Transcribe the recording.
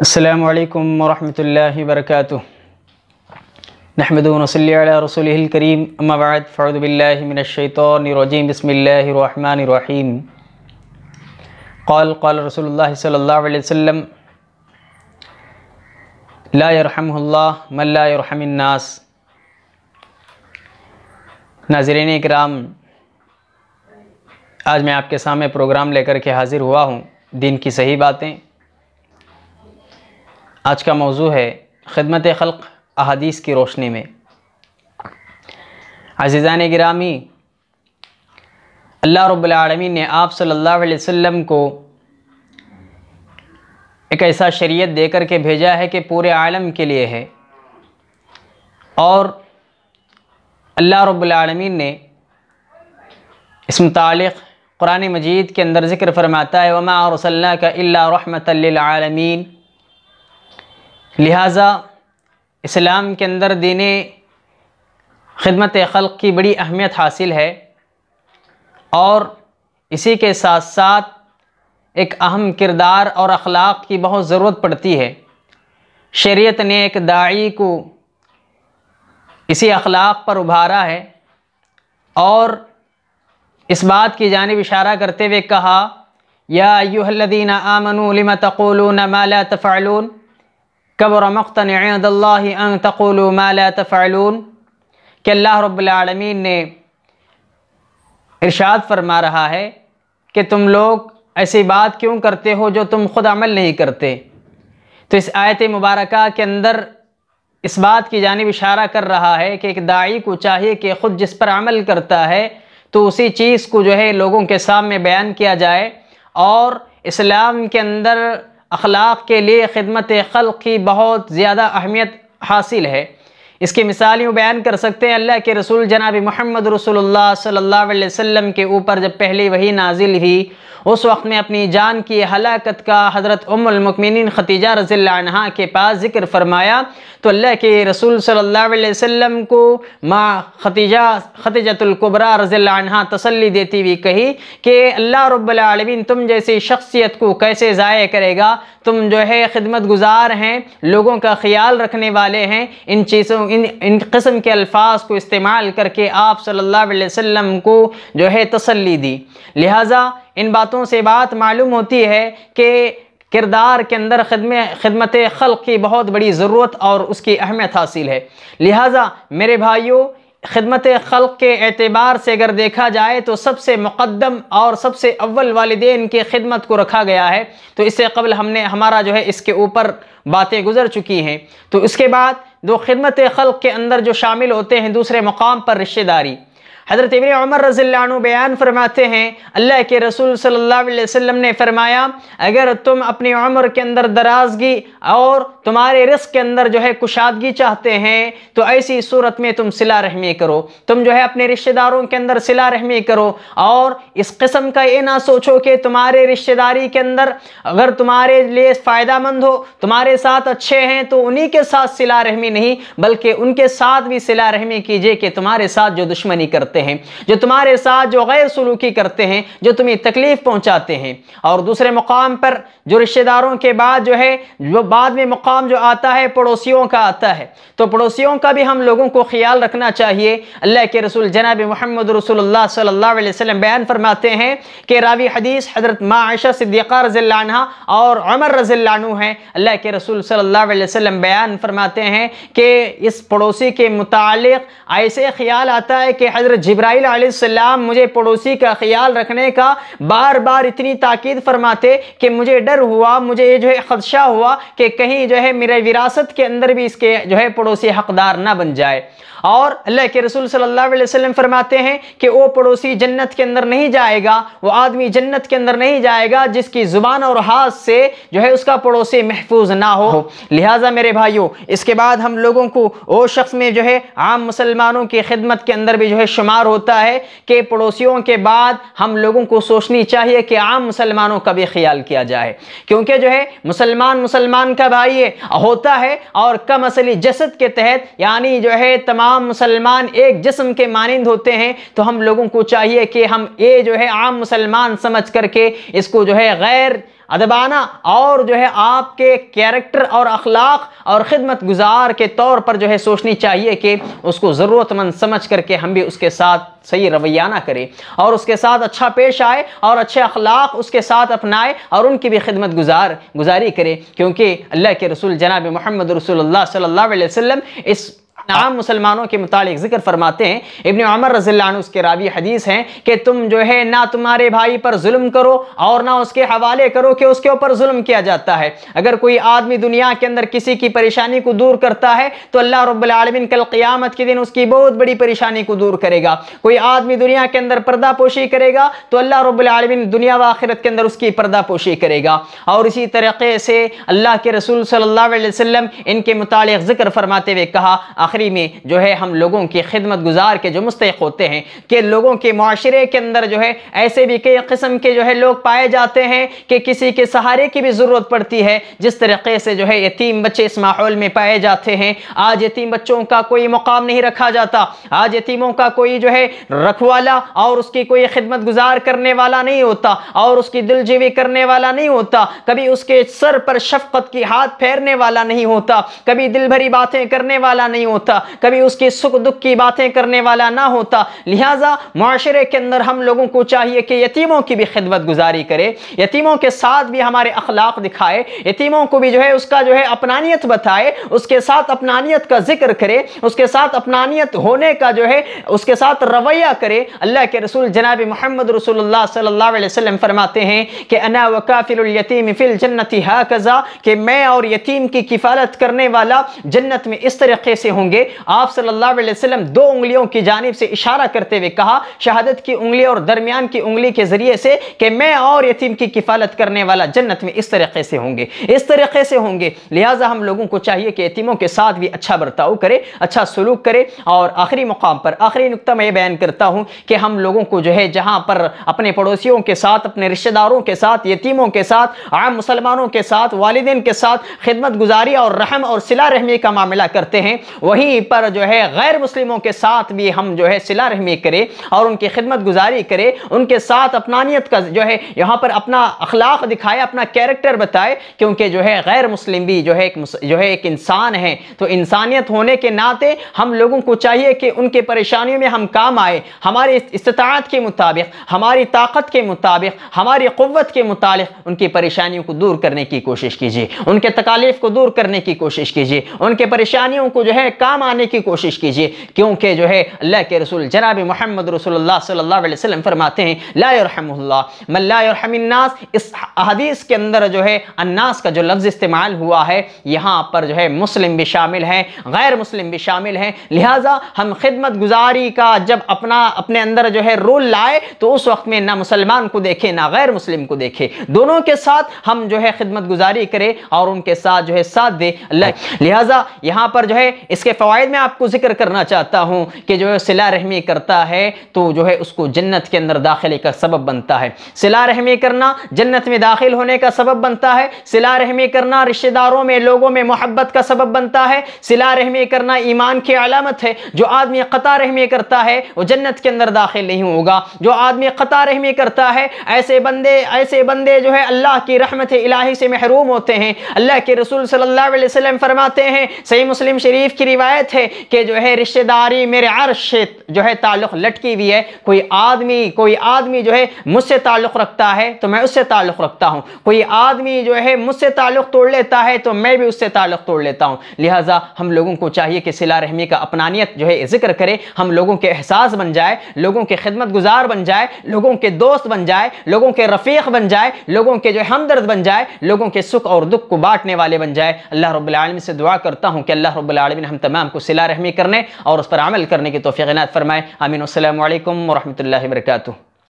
अल्लाम वरहमल वर्क नहमद रसोल करीम अम्माबाद फ़रदबिल्लाशैतरजीम बसमीम कौल कौल रसोल्ला सल्ला वसम लारहमल्ला मल्लारहमन्नास नाजरीन कराम आज मैं आपके सामने प्रोग्राम लेकर के हाज़िर हुआ हूँ दिन की सही बातें आज का मौजू है ख़दमत खल़ अहदीस की रोशनी में अजीज़ान ग्रामी अल्लाह रबालमीन ने आप सल्लल्लाहु अलैहि वसल्लम को एक ऐसा शरीयत देकर के भेजा है कि पूरे आलम के लिए है और अल्लाह रबालमीन ने इस मुतल कुरान मजीद के अंदर ज़िक्र फरमाता है वमा और का अल्ला रहमत आलमीन लिहाजा इस्लाम के अंदर देने खदमत ख़ल की बड़ी अहमियत हासिल है और इसी के साथ साथ एक अहम किरदार और अखलाक की बहुत ज़रूरत पड़ती है शरीयत ने एक दाई को इसी अखलाक पर उभारा है और इस बात की जानब इशारा करते हुए कहा या यूहलदीन आमनू लिम तक़ोलून माला तफ़ालून कबर मख्तनदल्लाफ़लून के अल्लाह रब्लमीन ने इर्शाद फरमा रहा है कि तुम लोग ऐसी बात क्यों करते हो जो तुम खुद अमल नहीं करते तो इस आयत मुबारक के अंदर इस बात की जानब इशारा कर रहा है कि एक दाई को चाहिए कि ख़ुद जिस पर अमल करता है तो उसी चीज़ को जो है लोगों के सामने बयान किया जाए और इस्लाम के अंदर अखलाक के लिए खिदमत खल की बहुत ज़्यादा अहमियत हासिल है इसकी मिसाल यूँ बयान कर सकते हैं अल्लाह के रसूल जनाब मोहम्मद रसोल्ला सल्ला वसम के ऊपर जब पहली वही नाजिल हुई उस वक्त में अपनी जान की हलाकत का हज़रत उमलमकमिन खतीजा रज़ी के पास ज़िक्र फरमाया तो अल्लाह के रसूल सल्ला वसम को माँ खतीजा खतीजतुल्कुबरा रज़ील्हा तसली देती हुई कही कि अल्लाह रबालमीन तुम जैसी शख्सियत को कैसे ज़ाय करेगा तुम जो है खिदमत गुजार हैं लोगों का ख्याल रखने वाले हैं इन चीज़ों इन इन कस्म के अल्फाज को इस्तेमाल करके आप सल्लल्लाहु अलैहि वसल्लम को जो है तसल्ली दी लिहाजा इन बातों से बात मालूम होती है कि किरदार के अंदर खदमत खल की बहुत बड़ी ज़रूरत और उसकी अहमियत हासिल है लिहाजा मेरे भाइयों खदमत खल के एतबार से अगर देखा जाए तो सबसे मुक़दम और सबसे अव्वल वालदे की खिदमत को रखा गया है तो इससे कबल हमने हमारा जो है इसके ऊपर बातें गुजर चुकी हैं तो इसके बाद दो खिदमत खल के अंदर जो शामिल होते हैं दूसरे मकाम पर रिश्तेदारी हज़रत इबन उमर रज़ील्लानु बयान फरमाते हैं अल्लाह के रसूल सल्लल्लाहु अलैहि वसल्लम ने फरमाया अगर तुम अपनी उम्र के अंदर दराजगी और तुम्हारे रिस्क के अंदर जो है कुशादगी चाहते हैं तो ऐसी सूरत में तुम सिला रहमी करो तुम जो है अपने रिश्तेदारों के अंदर सिला रहमी करो और इस किस्म का ये ना सोचो कि तुम्हारे रिश्तेदारी के अंदर अगर तुम्हारे लिए मंद हो तुम्हारे साथ अच्छे हैं तो उन्हीं के साथ सिला रहमी नहीं बल्कि उनके साथ भी सिला रहमी कीजिए कि तुम्हारे साथ जो दुश्मनी करते करते हैं जो तुम्हारे साथ जो गैर सलूकी करते हैं जो तुम्हें तकलीफ़ पहुँचाते हैं और दूसरे मुकाम पर जो रिश्तेदारों के बाद जो है जो बाद में मुकाम जो आता है पड़ोसियों का आता है तो पड़ोसियों का भी हम लोगों को ख्याल रखना चाहिए अल्लाह के रसूल जनाब मोहम्मद रसूल सल्ला वसलम बयान फरमाते हैं कि रावी हदीस हज़रत माशा सिद्दीक़ा रज़ील्ला और अमर रज़ील्ला है अल्लाह के रसूल सल्ला वसलम बयान फरमाते हैं कि इस पड़ोसी के मुतल ऐसे ख्याल आता है कि हज़रत जिब्राइल आसमाम मुझे पड़ोसी का ख्याल रखने का बार बार इतनी ताकीद फरमाते कि मुझे डर हुआ मुझे ये जो है खदशा हुआ कि कहीं जो है मेरे विरासत के अंदर भी इसके जो है पड़ोसी हकदार ना बन जाए और अल्लाह के रसूल सल्लल्लाहु अलैहि वसल्लम फरमाते हैं कि वो पड़ोसी जन्नत के अंदर नहीं जाएगा वो आदमी जन्नत के अंदर नहीं जाएगा जिसकी ज़ुबान और हाथ से जो है उसका पड़ोसी महफूज ना हो लिहाजा मेरे भाइयों इसके बाद हम लोगों को वो शख्स में जो है आम मुसलमानों की खिदमत के अंदर भी जो है शुमार होता है कि पड़ोसियों के बाद हम लोगों को सोचनी चाहिए कि आम मुसलमानों का भी ख्याल किया जाए क्योंकि जो है मुसलमान मुसलमान का भाई होता है और कम असली जसद के तहत यानी जो है तमाम आम मुसलमान एक जिस्म के मानंद होते हैं तो हम लोगों को चाहिए कि हम ये जो है आम मुसलमान समझ करके इसको जो है गैर अदबाना और जो है आपके कैरेक्टर और अखलाक और ख़िदमत गुजार के तौर पर जो है सोचनी चाहिए कि उसको ज़रूरतमंद समझ करके हम भी उसके साथ सही रवैया ना करें और उसके साथ अच्छा पेश आए और अच्छे अखलाक उसके साथ अपनाए और उनकी भी खिदमत गुजार गुजारी करें क्योंकि अल्लाह के रसूल जनाब महमद रसूल सल्ला वसम इस आम मुसलमानों के मुतालिक जिक्र फरमाते हैं इबन अमर रजील्ला उसके रावी हदीस हैं कि तुम जो है ना तुम्हारे भाई पर जुल्म करो और ना उसके हवाले करो कि उसके ऊपर जुल्म किया जाता है अगर कोई आदमी दुनिया के अंदर किसी की परेशानी को दूर करता है तो अल्लाह रबालमीन कल क़ियामत के दिन उसकी बहुत बड़ी परेशानी को दूर करेगा कोई आदमी दुनिया के अंदर पर्दापोशी करेगा तो अल्लाह रबालमीन दुनिया व आखिरत के अंदर उसकी पर्दापोशी करेगा और इसी तरीके से अल्लाह के रसूल सल्ला वसम इनके मुतालिक जिक्र फरमाते हुए कहा आखिरी में जो है हम लोगों की खिदमत गुजार के जो मुस्तक होते हैं कि लोगों के माशरे के अंदर जो है ऐसे भी कई कस्म के जो है लोग पाए जाते हैं कि किसी के सहारे की भी ज़रूरत पड़ती है जिस तरीके से जो है यतीम बच्चे इस माहौल में पाए जाते हैं आज यतीम बच्चों का कोई मुकाम नहीं रखा जाता आज यतीमों का कोई जो है रखवाला और उसकी कोई खिदमत गुजार करने वाला नहीं होता और उसकी दिलजीवी करने वाला नहीं होता कभी उसके सर पर शफकत की हाथ फेरने वाला नहीं होता कभी दिल भरी बातें करने वाला नहीं होता होता कभी उसकी सुख दुख की बातें करने वाला ना होता लिहाजा माशरे के अंदर हम लोगों को चाहिए कि यतीमों की भी खिदमत गुजारी करे यतीमों के साथ भी हमारे अखलाक दिखाए यतीमों को भी जो है उसका जो है अपनानियत बताए उसके साथ अपनानियत का जिक्र करे उसके साथ अपनानियत होने का जो है उसके साथ रवैया करे अल्लाह के रसूल जनाब मोहम्मद रसूलुल्लाह फरमाते हैं कि अना फिल जन्नति कजा कि मैं और यतीम की किफ़ालत करने वाला जन्नत में इस तरीके से होंगे होंगे आप सल्लल्लाहु अलैहि वसल्लम दो उंगलियों की जानिब से इशारा करते हुए कहा शहादत की उंगली और दरमियान की उंगली के जरिए से कि मैं और यतीम की किफालत करने वाला जन्नत में इस तरीके से होंगे इस तरीके से होंगे लिहाजा हम लोगों को चाहिए कि यतीमों के साथ भी अच्छा बर्ताव करें अच्छा सलूक करें और आखिरी मुकाम पर आखिरी नुकता मैं ये बयान करता हूँ कि हम लोगों को जो है जहाँ पर अपने पड़ोसियों के साथ अपने रिश्तेदारों के साथ यतीमों के साथ आम मुसलमानों के साथ वालदेन के साथ खिदमत गुजारी और रहम और सिला रहमी का मामला करते हैं वही वहीं पर जो है गैर मुस्लिमों के साथ भी हम जो है सिला रहमी करें और उनकी खिदमत गुजारी करें उनके साथ अपनानियत का जो है यहाँ पर अपना अखलाक दिखाए अपना कैरेक्टर बताए क्योंकि जो है गैर मुस्लिम भी जो है एक जो है एक इंसान है तो इंसानियत होने के नाते हम लोगों को चाहिए कि उनके परेशानियों में हम काम आए हमारे इस्तात के मुताबिक हमारी ताकत के मुताबिक हमारी क़वत के मुताबिक उनकी परेशानियों को दूर करने की कोशिश कीजिए उनके तकालीफ को दूर करने की कोशिश कीजिए उनके परेशानियों को जो है काम काम आने की कोशिश कीजिए क्योंकि जो है अल्लाह के रसूल जनाब मोहम्मद रसोल्ला फरमाते हैं लाहमल्लास इस हदीस के अंदर जो है अन्नास का जो लफ्ज़ इस्तेमाल हुआ है यहाँ पर जो है मुस्लिम भी शामिल हैं गैर मुस्लिम भी शामिल हैं लिहाजा हम खिदमत गुजारी का जब अपना अपने अंदर जो है रोल लाए तो उस वक्त में ना मुसलमान को देखे ना गैर मुस्लिम को देखे दोनों के साथ हम जो है खिदमत गुजारी करें और उनके साथ जो है साथ दे लिहाजा यहाँ पर जो है इसके फ़वाद में आपको जिक्र करना चाहता हूँ कि जो है सिला रहमी करता है तो जो है उसको जन्नत के अंदर दाखिले का सबब बनता है सिला रहमी करना जन्नत में दाखिल होने का सबब बनता है सिला रहमी करना रिश्तेदारों में लोगों में मोहब्बत का सबब बनता है सिला रहमी करना ईमान की अलामत है जो आदमी क़ता रहमी करता है वो जन्नत के अंदर दाखिल नहीं होगा जो आदमी क़ता रहमी करता है ऐसे बंदे ऐसे बंदे जो है अल्लाह की रहमत इलाही से महरूम होते हैं अल्लाह के रसूल सल्ला वसम फरमाते हैं सही मुस्लिम शरीफ की रिवायत शिकायत है कि जो है रिश्तेदारी मेरे अरश जो है ताल्लुक़ लटकी हुई है कोई आदमी कोई आदमी जो है मुझसे ताल्लुक़ रखता है तो मैं उससे ताल्लुक़ रखता हूँ कोई आदमी जो है मुझसे ताल्लुक़ तोड़ लेता है तो मैं भी उससे ताल्लुक़ तोड़ लेता हूँ लिहाजा हम लोगों को चाहिए कि सिला रहमी का अपनानियत जो है जिक्र करे हम लोगों के एहसास बन जाए लोगों के खिदमत गुजार बन जाए लोगों के दोस्त बन जाए लोगों के रफ़ीक बन जाए लोगों के जो है हमदर्द बन जाए लोगों के सुख और दुख को बांटने वाले बन जाए अल्लाह रबालमीन से दुआ करता हूँ कि अल्लाह रबालमीन हम तब तमाम को सिला रहमी करने और उस पर अमल करने की तोफ़ी फरमाए अमीन अल्लाम वरहमल वर्का